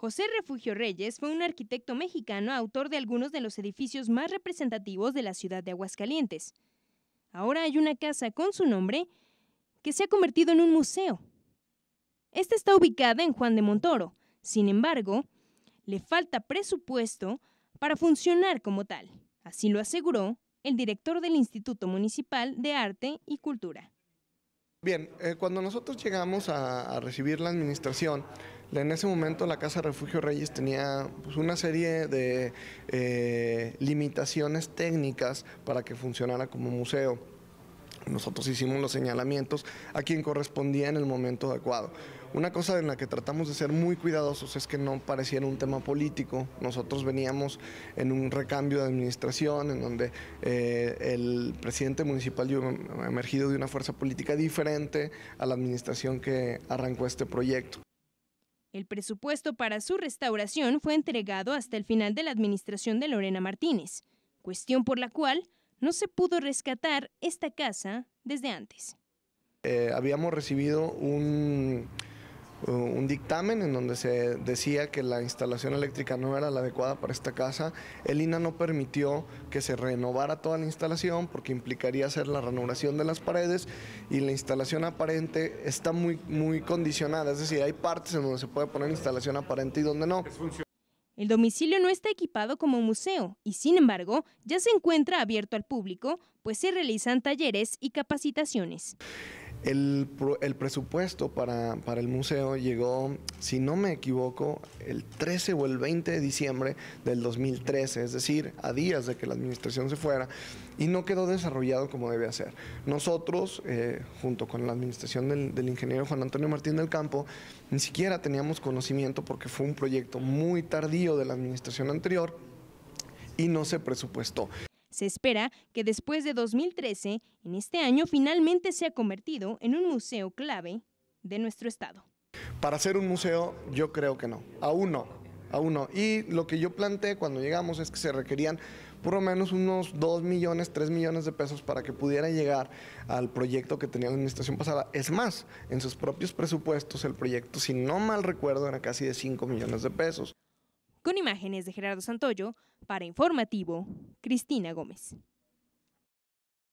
José Refugio Reyes fue un arquitecto mexicano autor de algunos de los edificios más representativos de la ciudad de Aguascalientes. Ahora hay una casa con su nombre que se ha convertido en un museo. Esta está ubicada en Juan de Montoro. Sin embargo, le falta presupuesto para funcionar como tal. Así lo aseguró el director del Instituto Municipal de Arte y Cultura. Bien, eh, cuando nosotros llegamos a, recibir la administración, en ese momento la Casa Refugio Reyes tenía pues, una serie de eh, limitaciones técnicas para que funcionara como museo. Nosotros hicimos los señalamientos a quien correspondía en el momento adecuado. Una cosa en la que tratamos de ser muy cuidadosos es que no pareciera un tema político. Nosotros veníamos en un recambio de administración en donde eh, el presidente municipal ha emergido de una fuerza política diferente a la administración que arrancó este proyecto. El presupuesto para su restauración fue entregado hasta el final de la administración de Lorena Martínez, cuestión por la cual no se pudo rescatar esta casa desde antes. Eh, habíamos recibido un eh, un dictamen en donde se decía que la instalación eléctrica no era la adecuada para esta casa. El INA no permitió que se renovara toda la instalación porque implicaría hacer la renovación de las paredes y la instalación aparente está muy, muy condicionada, es decir, hay partes en donde se puede poner instalación aparente y donde no. El domicilio no está equipado como museo y sin embargo ya se encuentra abierto al público, pues se realizan talleres y capacitaciones. El, el presupuesto para, el museo llegó, si no me equivoco, el 13 o el 20 de diciembre del 2013, es decir, a días de que la administración se fuera, y no quedó desarrollado como debe ser. Nosotros, eh, junto con la administración del, del ingeniero Juan Antonio Martín del Campo, ni siquiera teníamos conocimiento porque fue un proyecto muy tardío de la administración anterior y no se presupuestó. Se espera que después de 2013, en este año finalmente sea convertido en un museo clave de nuestro estado. Para ser un museo, yo creo que no, aún no, aún no. Y lo que yo planteé cuando llegamos es que se requerían por lo menos unos 2 millones, 3 millones de pesos para que pudiera llegar al proyecto que tenía la administración pasada. Es más, en sus propios presupuestos el proyecto, si no mal recuerdo, era casi de 5 millones de pesos. Con imágenes de Gerardo Santoyo, para Informativo, Cristina Gómez.